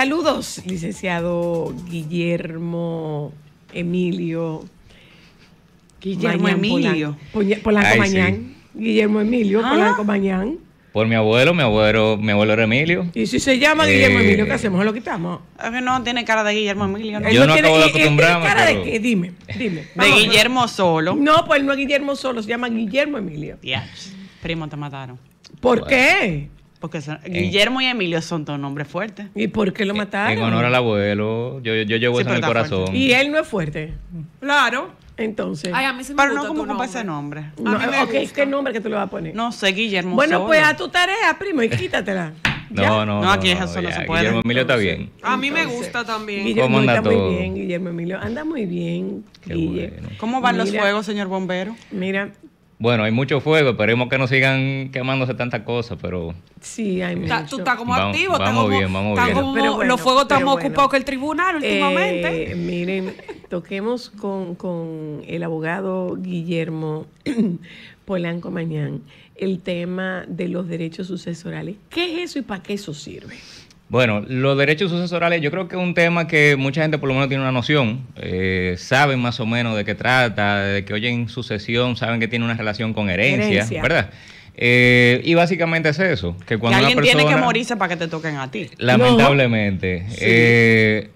Saludos, licenciado Guillermo Emilio. Guillermo Emilio. Polanco, Mañán. Guillermo Emilio, ah. Polanco Mañán. Por mi abuelo, mi abuelo, mi abuelo era Emilio. ¿Y si se llama Guillermo eh, Emilio, qué hacemos? ¿Lo quitamos? no tiene cara de Guillermo Emilio. ¿no? Yo no tiene, eh, eh, cara de qué? Dime, dime. de Guillermo solo. No, pues no es Guillermo solo, se llama Guillermo Emilio. Primo, te mataron. ¿Por qué? Porque Guillermo y Emilio son dos nombres fuertes. ¿Y por qué lo mataron? En, honor al abuelo. Yo, yo, llevo eso en el corazón. Y él no es fuerte. Claro. Entonces. a mí me pero no como ese nombre. ¿Qué nombre que tú le vas a poner? No sé, Guillermo. Bueno, pues a tu tarea, primo, y quítatela. No, no, no. aquí eso no, se puede. Guillermo Emilio está bien. a mí me gusta también. Guillermo anda muy bien, Guillermo Emilio. Anda muy bien. ¿Cómo van los juegos, señor bombero? Mira, bueno, hay mucho fuego, esperemos que no sigan quemándose tantas cosas, pero... Sí, hay mucho. Tú estás como activo, vamos bien, vamos bien. pero los fuegos están más ocupados que el tribunal últimamente. Eh, miren, toquemos con, con el abogado Guillermo Polanco Mañán el tema de los derechos sucesorales. ¿Qué es eso y para qué eso sirve? Bueno, los derechos sucesorales yo creo que es un tema que mucha gente por lo menos tiene una noción, eh, saben más o menos de qué trata, de que oyen sucesión, saben que tiene una relación con herencia, ¿verdad? Eh, y básicamente es eso, que cuando alguien tiene que morirse para que te toquen a ti. Lamentablemente. Eh,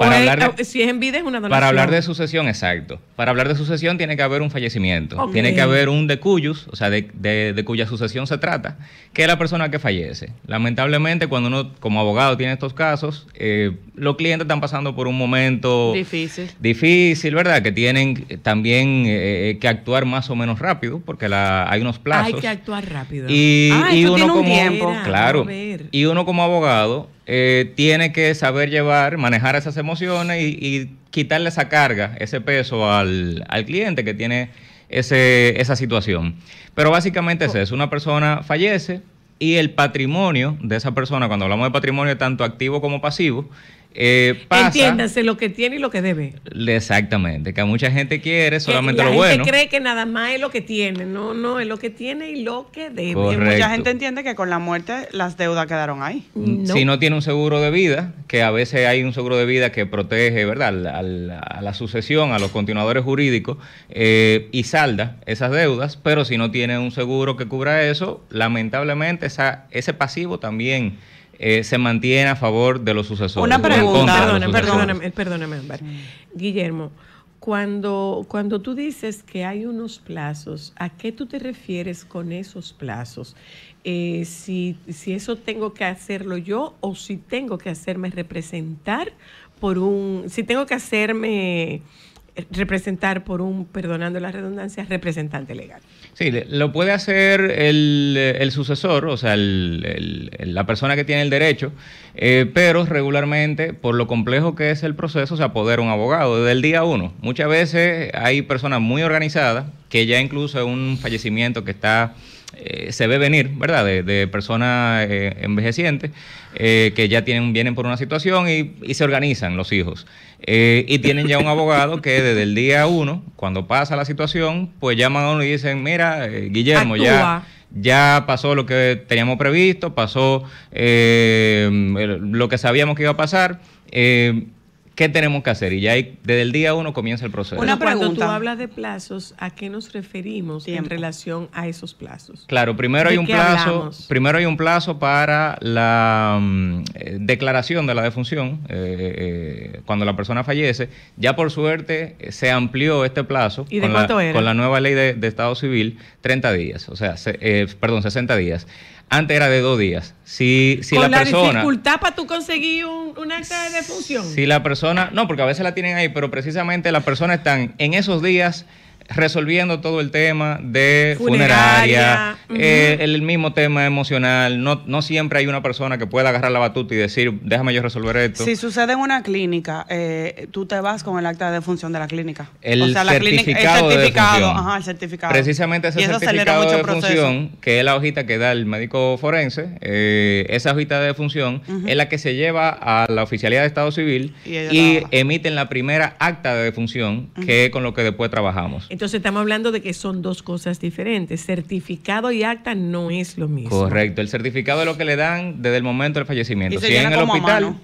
para hablar si es en vida es una donación. Para hablar de sucesión, exacto. Para hablar de sucesión tiene que haber un fallecimiento. Tiene que haber un de cuyos, o sea, de, cuya sucesión se trata, que es la persona que fallece. Lamentablemente, cuando uno como abogado tiene estos casos, eh, los clientes están pasando por un momento difícil, difícil ¿verdad? Que tienen también eh, eh, que actuar más o menos rápido, porque hay unos plazos. Hay que actuar rápido. Y, ah, uno como, tiempo. Claro. Y uno como abogado eh, tiene que saber llevar, manejar esas emociones y, quitarle esa carga, ese peso al, cliente que tiene esa situación. Pero básicamente es oh. eso, una persona fallece y el patrimonio de esa persona, cuando hablamos de patrimonio tanto activo como pasivo, eh, Entiéndase lo que tiene y lo que debe. Exactamente, que a mucha gente quiere solamente la lo gente cree que nada más es lo que tiene, no, no, es lo que tiene y lo que debe. mucha gente entiende que con la muerte las deudas quedaron ahí. Si no tiene un seguro de vida, que a veces hay un seguro de vida que protege, ¿verdad?, a la, sucesión, a los continuadores jurídicos eh, y salda esas deudas, pero si no tiene un seguro que cubra eso, lamentablemente esa, ese pasivo también eh, se mantiene a favor de los sucesores. Una pregunta, perdóname, Guillermo, cuando, cuando tú dices que hay unos plazos, ¿a qué tú te refieres con esos plazos? Eh, si, si eso tengo que hacerlo yo o si tengo que hacerme representar por un, si tengo que hacerme representar por un, perdonando la redundancia, representante legal. Sí, lo puede hacer el, eh, el sucesor, o sea, la persona que tiene el derecho, eh, pero regularmente, por lo complejo que es el proceso, se apodera un abogado desde el día uno. Muchas veces hay personas muy organizadas que ya incluso un fallecimiento que está eh, se ve venir, ¿verdad? De, personas eh, envejecientes eh, que ya tienen, vienen por una situación y, se organizan los hijos. y tienen ya un abogado que desde el día uno, cuando pasa la situación, pues llaman a uno y dicen, mira, Guillermo, ya ya pasó lo que teníamos previsto, pasó lo que sabíamos que iba a pasar. Eh, ¿Qué tenemos que hacer? Y ya desde el día uno comienza el proceso. Una pregunta. Cuando tú hablas de plazos, ¿a qué nos referimos en relación a esos plazos? Claro, primero hay un plazo, primero hay un plazo para la mm, eh, declaración de la defunción eh, eh, cuando la persona fallece. Ya por suerte se amplió este plazo ¿Y con, la, nueva ley de, Estado Civil, 30 días, o sea, perdón, 60 días. Antes era de dos días. Si, si Con la, dificultad para tú conseguir un, un, acta de defunción. Si la persona, no, porque a veces la tienen ahí, pero precisamente las personas están en esos días resolviendo todo el tema de funeraria, eh, el mismo tema emocional. No, siempre hay una persona que pueda agarrar la batuta y decir, déjame yo resolver esto. Si sucede en una clínica, eh, tú te vas con el acta de defunción de la clínica. El o sea, la certificado, clínica, el certificado, ajá, el certificado. Precisamente ese certificado de proceso. que es la hojita que da el médico forense, eh, esa hojita de defunción es la que se lleva a la oficialidad de Estado Civil y, emiten la primera acta de defunción, que es con lo que después trabajamos. Entonces estamos hablando de que son dos cosas diferentes. Certificado y acta no es lo mismo. Correcto, el certificado es lo que le dan desde el momento del fallecimiento. Si en el hospital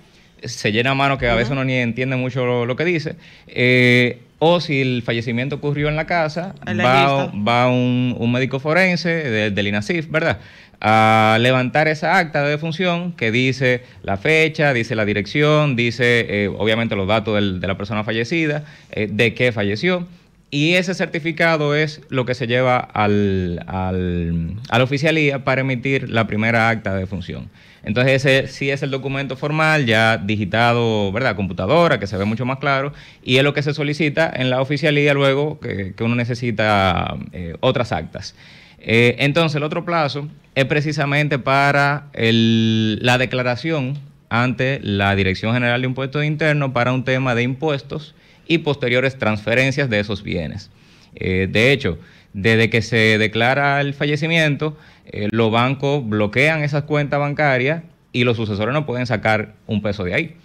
se llena a mano, que a veces uno ni entiende mucho lo, que dice. Eh, o si el fallecimiento ocurrió en la casa, va, un, médico forense del INACIF, ¿verdad? A levantar esa acta de defunción que dice la fecha, dice la dirección, dice eh, obviamente los datos de la persona fallecida, eh, de qué falleció. Y ese certificado es lo que se lleva al, al, a la oficialía para emitir la primera acta de función. Entonces ese sí es el documento formal, ya digitado, ¿verdad? Computadora, que se ve mucho más claro, y es lo que se solicita en la oficialía luego que, uno necesita eh, otras actas. Eh, entonces el otro plazo es precisamente para la declaración ante la Dirección General de Impuestos Internos para un tema de impuestos y posteriores transferencias de esos bienes. Eh, de hecho, desde que se declara el fallecimiento, eh, los bancos bloquean esas cuentas bancarias y los sucesores no pueden sacar un peso de ahí.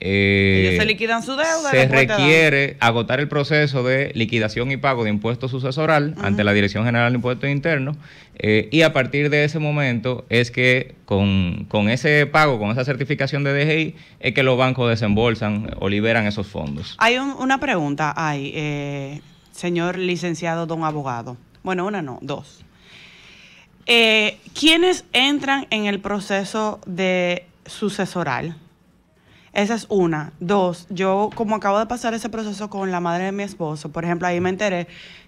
Ellos eh, se liquidan su deuda. Se requiere agotar el proceso de liquidación y pago de impuesto sucesoral ante la Dirección General de Impuestos Internos eh, y a partir de ese momento es que con, ese pago, con esa certificación de DGI, es que los bancos desembolsan o liberan esos fondos. Hay una pregunta, ahí, eh, señor licenciado don abogado. Bueno, una no, dos. ¿Quiénes entran en el proceso de sucesoral? Esa es una. Dos, yo como acabo de pasar ese proceso con la madre de mi esposo, por ejemplo, ahí me enteré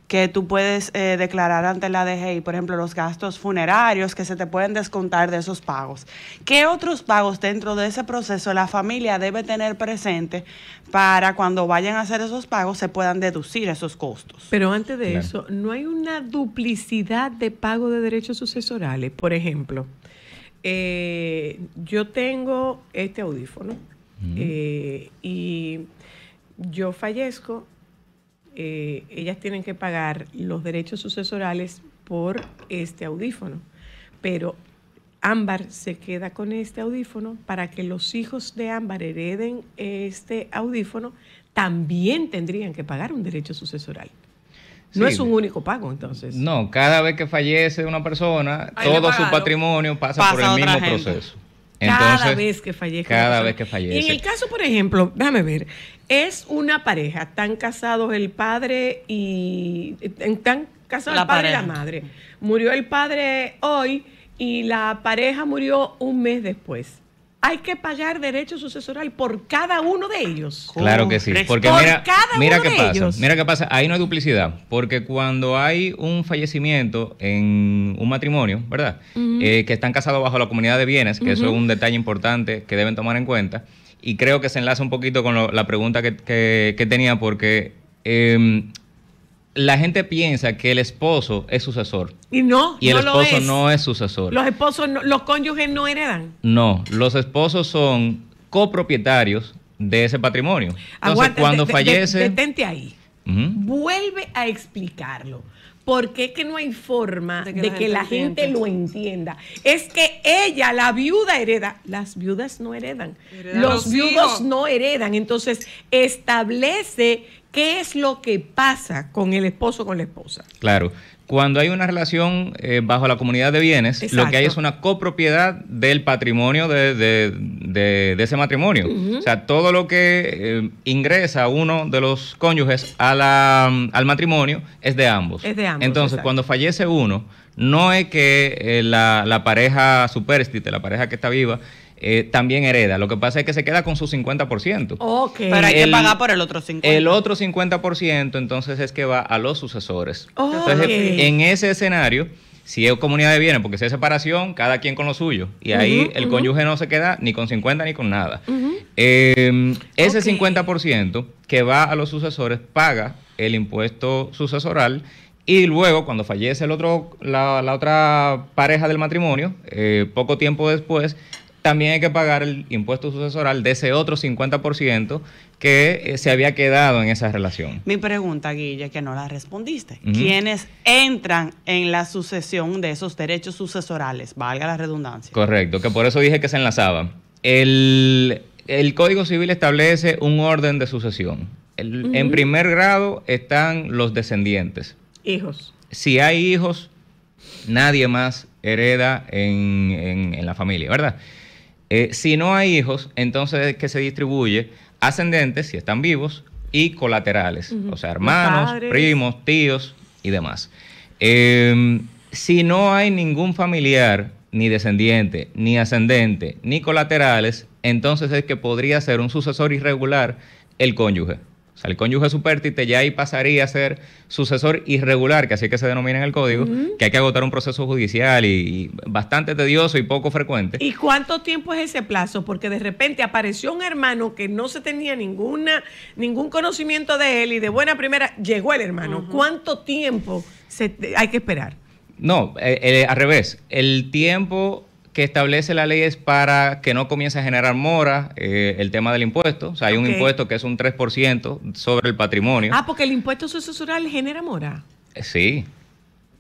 que tú puedes eh, declarar ante la DGI, por ejemplo, los gastos funerarios que se te pueden descontar de esos pagos. ¿Qué otros pagos dentro de ese proceso la familia debe tener presente para cuando vayan a hacer esos pagos se puedan deducir esos costos? Pero antes de eso, ¿no hay una duplicidad de pago de derechos sucesorales? Por ejemplo, eh, yo tengo este audífono eh, y yo fallezco, eh, ellas tienen que pagar los derechos sucesorales por este audífono, pero Ámbar se queda con este audífono para que los hijos de Ámbar hereden este audífono, también tendrían que pagar un derecho sucesoral. No es un único pago, entonces. No, cada vez que fallece una persona, todo su patrimonio pasa, por el mismo proceso cada vez que fallece. Cada vez que fallece. en el caso, por ejemplo, déjame ver, es una pareja, están casados el padre y. Están eh, casados el padre y la madre. Murió el padre hoy y la pareja murió un mes después hay que pagar derecho sucesoral por cada uno de ellos. Claro que sí, porque mira, mira qué pasa, mira qué pasa, ahí no hay duplicidad, porque cuando hay un fallecimiento en un matrimonio, ¿verdad? Eh, que están casados bajo la comunidad de bienes, que eso es un detalle importante que deben tomar en cuenta, y creo que se enlaza un poquito con la pregunta que, tenía, porque em, la gente piensa que el esposo es sucesor. Y no, y el esposo no es sucesor. Los esposos, los cónyuges no heredan. No, los esposos son copropietarios de ese patrimonio. Entonces, cuando fallece. detente ahí. Vuelve a explicarlo. Porque qué que no hay forma de que, la, gente, lo entienda. Es que ella, la viuda, hereda. Las viudas no heredan. los viudos no heredan. Entonces, establece ¿Qué es lo que pasa con el esposo con la esposa? Claro, cuando hay una relación eh, bajo la comunidad de bienes, lo que hay es una copropiedad del patrimonio de, ese matrimonio. O sea, todo lo que eh, ingresa uno de los cónyuges a la, mm, al matrimonio es de ambos. Es de ambos. Entonces, cuando fallece uno, no es que eh, la, la pareja superstite, la pareja que está viva, eh, también hereda. Lo que pasa es que se queda con su 50%. Pero hay que pagar por el otro 50%. El otro 50% entonces es que va a los sucesores. Entonces, en ese escenario, si es comunidad de bienes, porque si es separación, cada quien con lo suyo. Y ahí el cónyuge no se queda ni con 50 ni con nada. Em, ese 50% que va a los sucesores paga el impuesto sucesoral y luego, cuando fallece el otro, la, otra pareja del matrimonio, eh, poco tiempo después, también hay que pagar el impuesto sucesoral de ese otro 50% que eh, se había quedado en esa relación. Mi pregunta, Guille, que no la respondiste. ¿Quiénes entran en la sucesión de esos derechos sucesorales? Valga la redundancia. Correcto, que por eso dije que se enlazaba. El, Código Civil establece un orden de sucesión. En primer grado están los descendientes. Hijos. Si hay hijos, nadie más hereda en la familia, ¿verdad? Eh, si no hay hijos, entonces que se distribuye ascendentes, si están vivos, y colaterales, o sea, hermanos, primos, tíos y demás. Em, si no hay ningún familiar, ni descendiente, ni ascendente, ni colaterales, entonces es que podría ser un sucesor irregular el cónyuge. O sea, el cónyuge supértite ya ahí pasaría a ser sucesor irregular, que así es que se denomina en el código, que hay que agotar un proceso judicial y, bastante tedioso y poco frecuente. ¿Y cuánto tiempo es ese plazo? Porque de repente apareció un hermano que no se tenía ninguna, ningún conocimiento de él y de buena primera llegó el hermano. ¿Cuánto tiempo hay que esperar? No, eh, eh, al revés. El tiempo establece la ley es para que no comience a generar mora eh, el tema del impuesto. O sea, hay un impuesto que es un 3% sobre el patrimonio. Ah, porque el impuesto sucesoral genera mora. Eh, sí.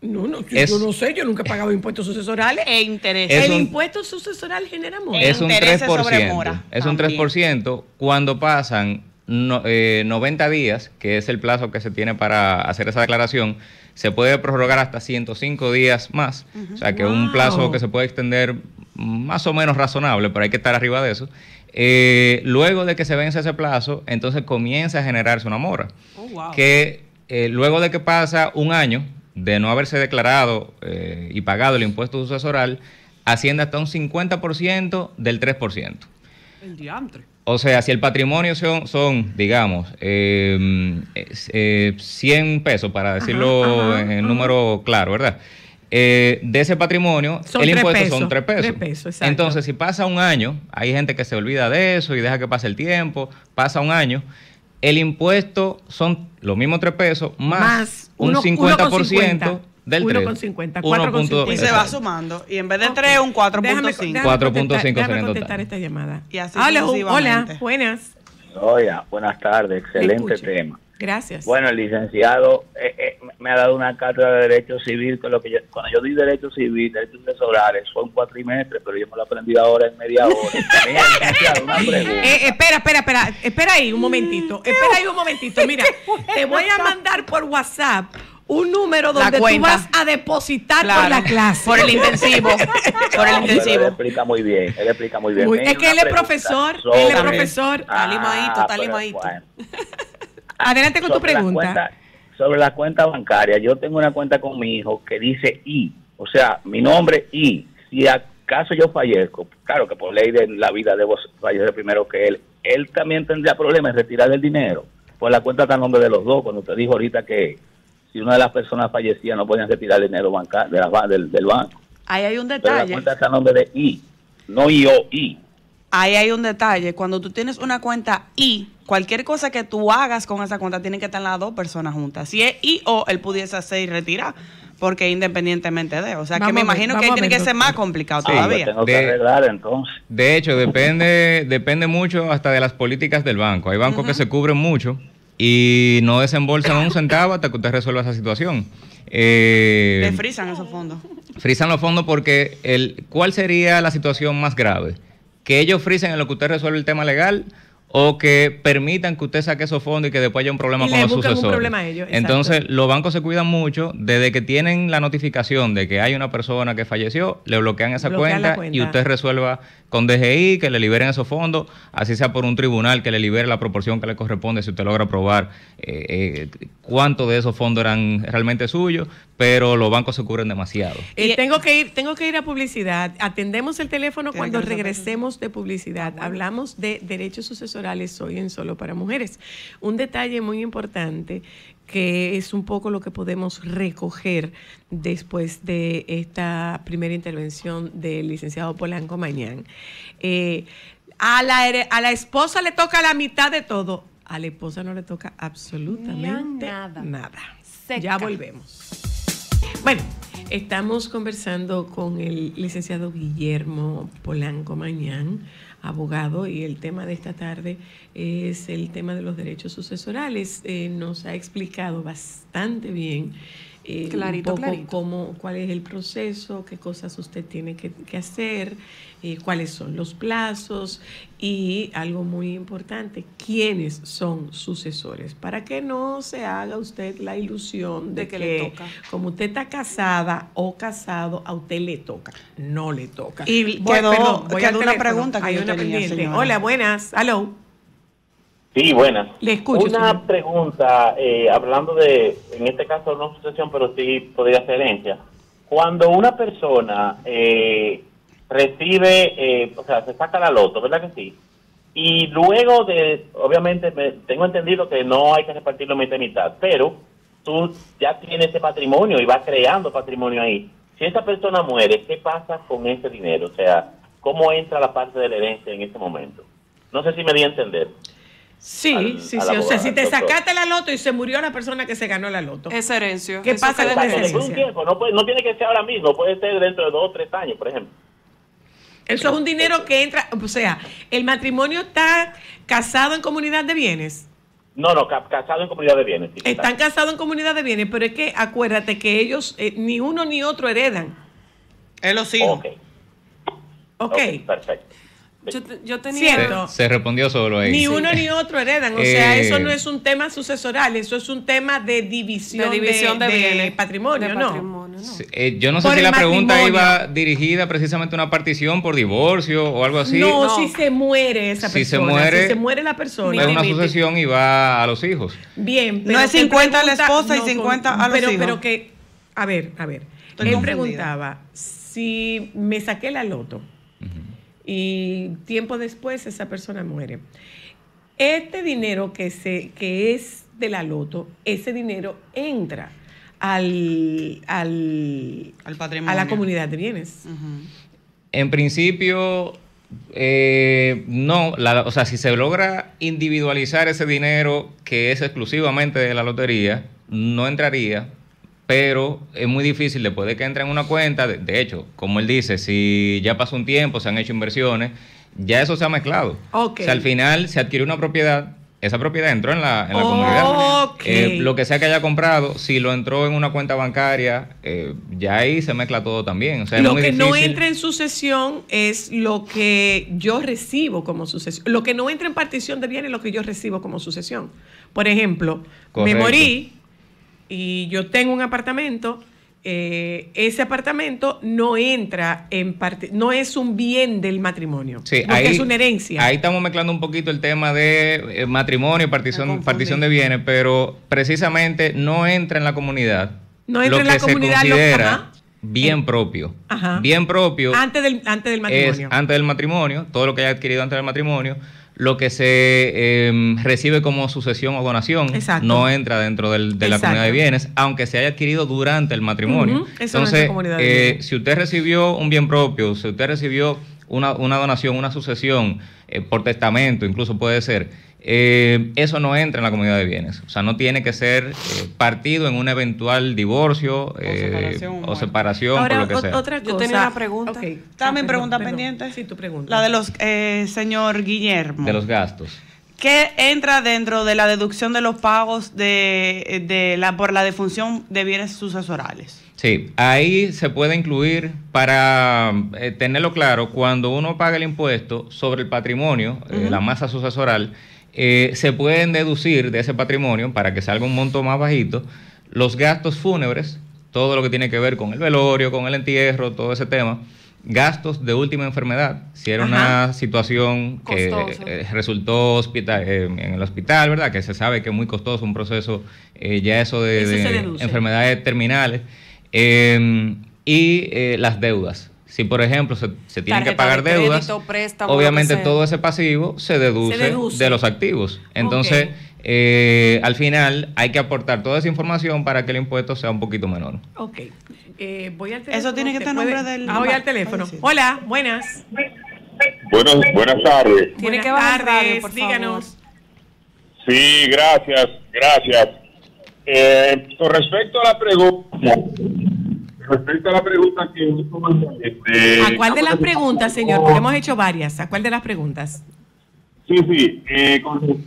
No, no, yo, no sé, yo nunca he pagado impuestos sucesorales. E intereses. El impuesto sucesoral genera mora. Es un 3%. es un 3%. Cuando pasan 90 eh, días, que es el plazo que se tiene para hacer esa declaración, se puede prorrogar hasta 105 días más. O sea, que es un plazo que se puede extender más o menos razonable, pero hay que estar arriba de eso. Eh, luego de que se vence ese plazo, entonces comienza a generarse una mora. Oh, que eh, luego de que pasa un año de no haberse declarado y pagado el impuesto sucesoral, asciende hasta un 50% del 3%. El o sea, si el patrimonio son, digamos, 100 em, eh, pesos, para decirlo en número claro, ¿verdad? Eh, de ese patrimonio, el impuesto son 3 pesos. Entonces, si pasa un año, hay gente que se olvida de eso y deja que pase el tiempo, pasa un año, el impuesto son los mismos 3 pesos más, un 50%. Del 1,50. 4,50. Y se va sumando. Y en vez de 3, un 4.5. 4.5 esta llamada. hola, buenas. Hola, buenas tardes. Excelente tema. Gracias. Bueno, el licenciado eh, eh, me ha dado una carta de Derecho Civil, lo que cuando yo di Derecho Civil, Derechos solares fue un cuatrimestre, pero yo me lo aprendí ahora en media hora. Eh, espera, espera, espera, espera ahí un momentito, mm, espera ahí un momentito. Mira, te voy a mandar por WhatsApp un número donde tú vas a depositar por la clase. Por el intensivo. por el intensivo. él explica muy bien. Él explica muy bien. es que él es profesor. Él es profesor. está limadito, está Adelante con tu pregunta. sobre la cuenta bancaria, yo tengo una cuenta con mi hijo que dice I. O sea, mi nombre I. Si acaso yo fallezco, claro que por ley de la vida debo fallecer primero que él. Él también tendría problemas en retirar el dinero. Por pues la cuenta está a nombre de los dos, cuando usted dijo ahorita que si una de las personas fallecía no podían retirar el dinero bancario, del, banco. Ahí hay un detalle. la cuenta está a nombre de I, no IOI. Ahí hay un detalle. Cuando tú tienes una cuenta I, cualquier cosa que tú hagas con esa cuenta tiene que estar las dos personas juntas. Si es I o él pudiese hacer y retirar, porque independientemente de. O sea, que me imagino que tiene que ser más complicado todavía. de, hecho, depende, depende mucho hasta de las políticas del banco. Hay bancos que se cubren mucho y no desembolsan un centavo hasta que usted resuelva esa situación. Eh, Le frisan esos fondos. Frisan los fondos porque el, ¿cuál sería la situación más grave? Que ellos frisen en lo que usted resuelve el tema legal o que permitan que usted saque esos fondos y que después haya un problema con los sucesores. Un problema a ellos, Entonces, los bancos se cuidan mucho desde que tienen la notificación de que hay una persona que falleció, le bloquean esa cuenta, y usted resuelva con DGI, que le liberen esos fondos, así sea por un tribunal que le libere la proporción que le corresponde si usted logra probar eh, eh, cuánto de esos fondos eran realmente suyos, pero los bancos se cubren demasiado. Eh, tengo que ir, tengo que ir a publicidad. Atendemos el teléfono cuando regresemos de publicidad. Ah, Hablamos de derechos sucesorales hoy en Solo para Mujeres. Un detalle muy importante que es un poco lo que podemos recoger después de esta primera intervención del licenciado Polanco Mañán. Eh, a, la, esposa le toca la mitad de todo, a la esposa no le toca absolutamente nada. nada. Ya volvemos. Bueno, estamos conversando con el licenciado Guillermo Polanco Mañán abogado y el tema de esta tarde es el tema de los derechos sucesorales. Eh, nos ha explicado bastante bien eh, clarito, un poco cuál es el proceso, qué cosas usted tiene que, hacer, eh, cuáles son los plazos y algo muy importante, quiénes son sucesores, para que no se haga usted la ilusión de, que, le toca. como usted está casada o casado, a usted le toca, no le toca. Y voy, perdón, una pregunta que Hola, buenas, hello. Sí, buenas. Una pregunta, eh, hablando de, en este caso no sucesión, pero sí podría ser herencia. Cuando una persona eh, recibe, eh, o sea, se saca la loto, ¿verdad que sí? Y luego de, obviamente, tengo entendido que no hay que repartirlo mitad mitad, pero tú ya tienes ese patrimonio y vas creando patrimonio ahí. Si esa persona muere, ¿qué pasa con ese dinero? O sea, ¿cómo entra la parte de la herencia en este momento? No sé si me di a entender. Sí, sí, sí. o sea, si te sacaste la loto y se murió la persona que se ganó la loto. Es herencia. ¿Qué pasa con Tiempo, no, tiene que ser ahora mismo, puede ser dentro de dos o tres años, por ejemplo. Eso es un dinero que entra, o sea, ¿el matrimonio está casado en comunidad de bienes? No, no, casado en comunidad de bienes. Están casados en comunidad de bienes, pero es que acuérdate que ellos, eh, ni uno ni otro heredan. Él lo hijos. Ok. perfecto. Yo, tenía... Se, respondió solo ahí. Ni uno ni otro heredan. O sea, eh. eso no es un tema sucesoral, eso es un tema de división de, división de, patrimonio, ¿no? Eh, yo no sé si la pregunta iba dirigida precisamente a una partición por divorcio o algo así. No, si se muere esa persona. Se si se muere la persona. Es una sucesión y va a los hijos. Bien. no es 50 a la esposa y 50 a los pero, hijos. Pero que, a ver, a ver. él preguntaba si me saqué la loto y tiempo después esa persona muere. Este dinero que, se, que es de la loto, ese dinero entra al, al, patrimonio. a la comunidad de bienes. En principio, eh, no, o sea, si se logra individualizar ese dinero que es exclusivamente de la lotería, no entraría pero es muy difícil después de que entra en una cuenta, de, hecho, como él dice, si ya pasó un tiempo, se han hecho inversiones, ya eso se ha mezclado. O sea, al final se adquirió una propiedad, esa propiedad entró en la, comunidad. Eh, lo que sea que haya comprado, si lo entró en una cuenta bancaria, eh, ya ahí se mezcla todo también. lo que no entra en sucesión es lo que yo recibo como sucesión. Lo que no entra en partición de bienes es lo que yo recibo como sucesión. Por ejemplo, me morí y yo tengo un apartamento, eh, ese apartamento no entra en parte, no es un bien del matrimonio, sí, es una herencia. Ahí estamos mezclando un poquito el tema de eh, matrimonio y partición, de bienes, pero precisamente no entra en la comunidad. No entra en la que comunidad, se considera bien propio. Bien propio. Antes del, antes del matrimonio. antes del matrimonio, todo lo que haya adquirido antes del matrimonio lo que se em, recibe como sucesión o donación no entra dentro de la comunidad de bienes, aunque se haya adquirido durante el matrimonio. Entonces, eh, si usted recibió un bien propio, si usted recibió una, una donación, una sucesión eh, por testamento, incluso puede ser, eh, eso no entra en la comunidad de bienes. O sea, no tiene que ser eh, partido en un eventual divorcio o separación, Otra Yo tenía una pregunta. También ah, pregunta pendiente. Sí, tu pregunta. La de los, señor Guillermo. De los gastos. ¿Qué entra dentro de la deducción de los pagos de, de la, por la defunción de bienes sucesorales? Sí, ahí se puede incluir, para eh, tenerlo claro, cuando uno paga el impuesto sobre el patrimonio, eh, la masa sucesoral, eh, se pueden deducir de ese patrimonio, para que salga un monto más bajito, los gastos fúnebres, todo lo que tiene que ver con el velorio, con el entierro, todo ese tema gastos de última enfermedad, si era una situación que resultó hospital, en el hospital, ¿verdad? Que se sabe que es muy costoso un proceso, ya eso de enfermedades terminales. Em, y eh, las deudas. Si, por ejemplo, se, tiene tienen que pagar deudas, obviamente todo ese pasivo se deduce, de los activos. Entonces, eh, al final hay que aportar toda esa información para que el impuesto sea un poquito menor. Ok. Eh, voy al teléfono. Eso tiene que estar del... Ah, voy al teléfono. Hola, buenas. Buenas, buenas tardes. tardes, díganos. Sí, gracias, gracias. Eh, con respecto a la pregunta, respecto a la pregunta este, ¿A cuál de las preguntas, señor? Porque hemos hecho varias. ¿A cuál de las preguntas? Sí, sí. Eh, con,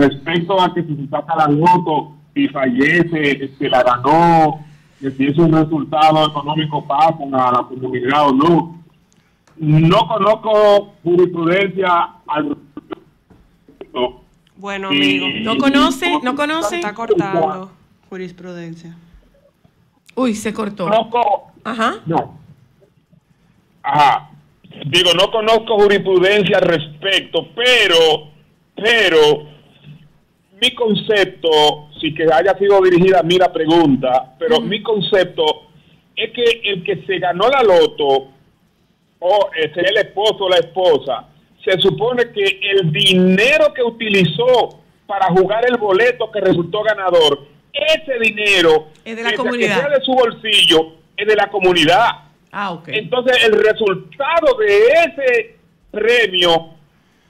respecto a que si se saca la moto y fallece, que la ganó, que si es un resultado económico para la comunidad o no. No conozco jurisprudencia al bueno, amigo, ¿no conoce? ¿No conoce? Está cortado Jurisprudencia. Uy, se cortó. No, Ajá. No. Ajá. Digo, no conozco jurisprudencia al respecto, pero, pero, mi concepto, si que haya sido dirigida a mí la pregunta, pero mi concepto es que el que se ganó la loto, o sea este, el esposo o la esposa, se supone que el dinero que utilizó para jugar el boleto que resultó ganador ese dinero que comunidad. Sea de su bolsillo es de la comunidad. Ah, Entonces, el resultado de ese premio,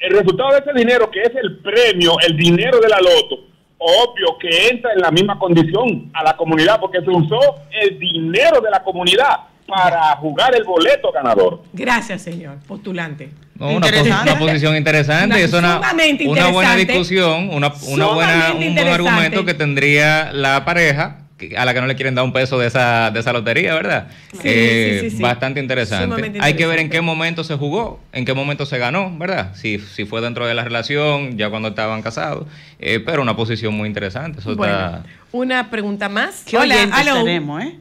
el resultado de ese dinero que es el premio, el dinero de la loto, obvio que entra en la misma condición a la comunidad porque se usó el dinero de la comunidad para jugar el boleto ganador. Gracias, señor postulante una, posición interesante. Una, es una, una, buena discusión, una, buena, un buen argumento que tendría la pareja a la que no le quieren dar un peso de esa, de esa lotería, ¿verdad? Eh, bastante interesante. Hay que ver en qué momento se jugó, en qué momento se ganó, ¿verdad? Si, si fue dentro de la relación, ya cuando estaban casados, eh, pero una posición muy interesante. Una pregunta más. hola, ¿eh?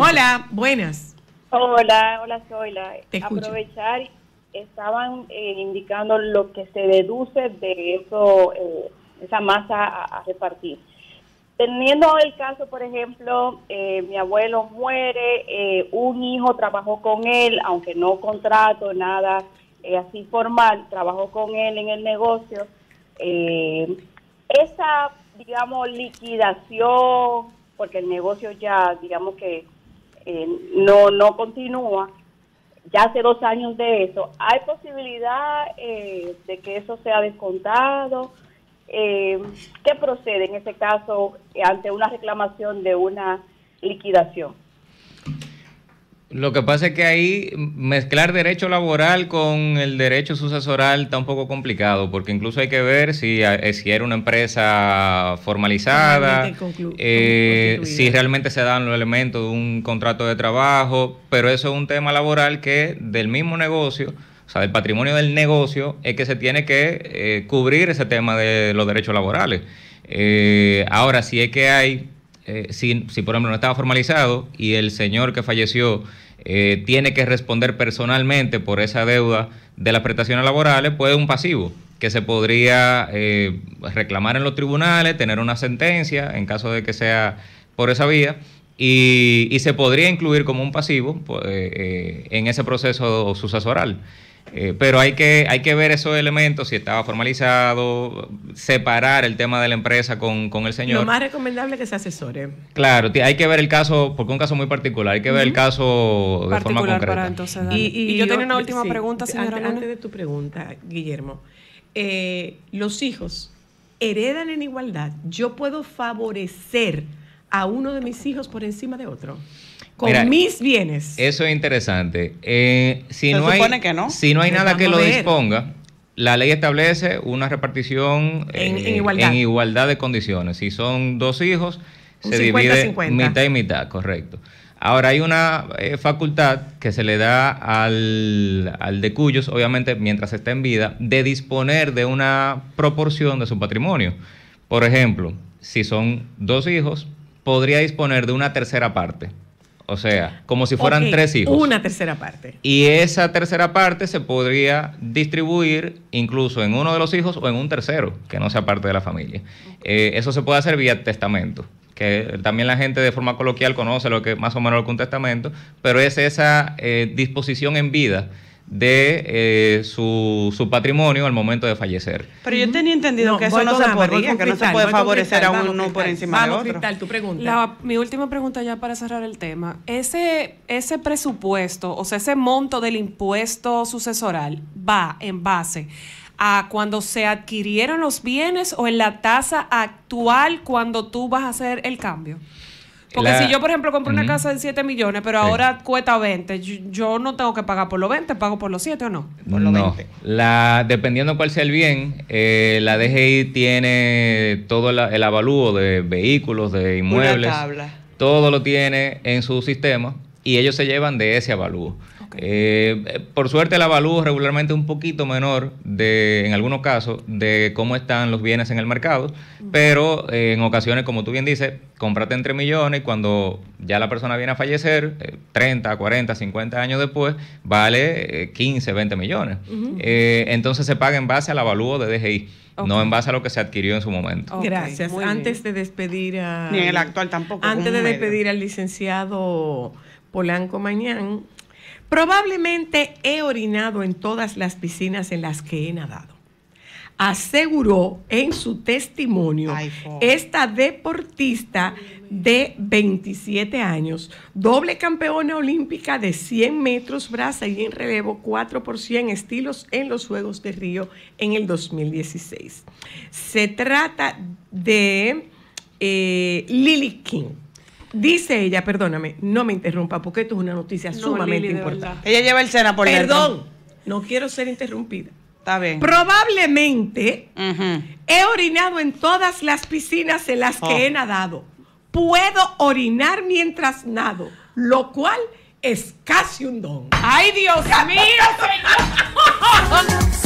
Hola, buenas. Hola, hola, soy la. Aprovechar estaban eh, indicando lo que se deduce de eso, eh, esa masa a, repartir. Teniendo el caso, por ejemplo, eh, mi abuelo muere, un hijo trabajó con él, aunque no contrato, nada así formal, trabajó con él en el negocio. esa, digamos, liquidación, porque el negocio ya, digamos que no, no continúa, ya hace dos años de eso, ¿hay posibilidad eh, de que eso sea descontado? Eh, ¿Qué procede en ese caso ante una reclamación de una liquidación? Lo que pasa es que ahí mezclar derecho laboral con el derecho sucesoral está un poco complicado, porque incluso hay que ver si, eh, si era una empresa formalizada, eh, si realmente se dan los elementos de un contrato de trabajo, pero eso es un tema laboral que del mismo negocio, o sea, del patrimonio del negocio, es que se tiene que eh, cubrir ese tema de los derechos laborales. ahora, si es que hay si, si, por ejemplo no estaba formalizado y el señor que falleció eh, tiene que responder personalmente por esa deuda de las prestaciones laborales, pues un pasivo que se podría eh, reclamar en los tribunales, tener una sentencia en caso de que sea por esa vía. Y, se podría incluir como un pasivo pues, eh, en ese proceso sucesoral. Eh, pero hay que, hay que ver esos elementos, si estaba formalizado, separar el tema de la empresa con, el señor. Lo más recomendable es que se asesore. Claro, hay que ver el caso, porque es un caso muy particular, hay que ver el caso de forma concreta. y, yo, tengo tenía una última pregunta, señora. Antes, de tu pregunta, Guillermo, eh, los hijos heredan en igualdad. Yo puedo favorecer a uno de mis hijos por encima de otro con mis bienes. Eso es interesante. Eh, si, no hay, si no hay nada que lo disponga, la ley establece una repartición eh, en, igualdad. de condiciones. Si son dos hijos, se divide 50. mitad y mitad, correcto. Ahora hay una eh, facultad que se le da al, al, de cuyos, obviamente mientras está en vida, de disponer de una proporción de su patrimonio. Por ejemplo, si son dos hijos, podría disponer de una tercera parte o sea, como si fueran tres hijos. Una tercera parte. Y esa tercera parte se podría distribuir incluso en uno de los hijos o en un tercero que no sea parte de la familia. Eh, eso se puede hacer vía testamento que también la gente de forma coloquial conoce lo que más o menos lo que un testamento, pero es esa eh, disposición en vida de eh, su, su, patrimonio al momento de fallecer. Pero yo tenía entendido que eso no se podía, que no se puede favorecer a uno por encima de otro. Cristal, tu pregunta. mi última pregunta ya para cerrar el tema. Ese, ese presupuesto, o sea, ese monto del impuesto sucesoral va en base a cuando se adquirieron los bienes o en la tasa actual cuando tú vas a hacer el cambio. Porque si yo, por ejemplo, compro una casa de 7 millones, pero ahora cuesta 20, yo, no tengo que pagar por los 20, pago por los 7 o no? Por los no. La, dependiendo cuál sea el bien, eh, la DGI tiene todo el avalúo de vehículos, de inmuebles. Todo lo tiene en su sistema y ellos se llevan de ese avalúo. Eh, eh, por suerte la avalúo regularmente un poquito menor de, en algunos casos, de cómo están los bienes en el mercado, pero eh, en ocasiones, como tú bien dices, cómprate entre millones y cuando ya la persona viene a fallecer, 30, 40, 50 años después, vale 15, 20 millones. entonces se paga en base al avalúo de DGI. no en base a lo que se adquirió en su momento. Gracias. Antes de despedir a... Ni el actual tampoco. Antes de despedir al licenciado Polanco Mañán, Probablemente he orinado en todas las piscinas en las que he nadado. Aseguró en su testimonio esta deportista de 27 años, doble campeona olímpica de 100 metros brasa y en relevo 4 por 100 estilos en los Juegos de Río en el 2016. Se trata de eh, Lily King. Dice ella, perdóname, no me interrumpa porque esto es una noticia sumamente importante. Ella lleva el cena por Perdón, no quiero ser interrumpida. Está bien. Probablemente he orinado en todas las piscinas en las que oh. he nadado. Puedo orinar mientras nado, lo cual es casi un don. ¡Ay, Dios mío,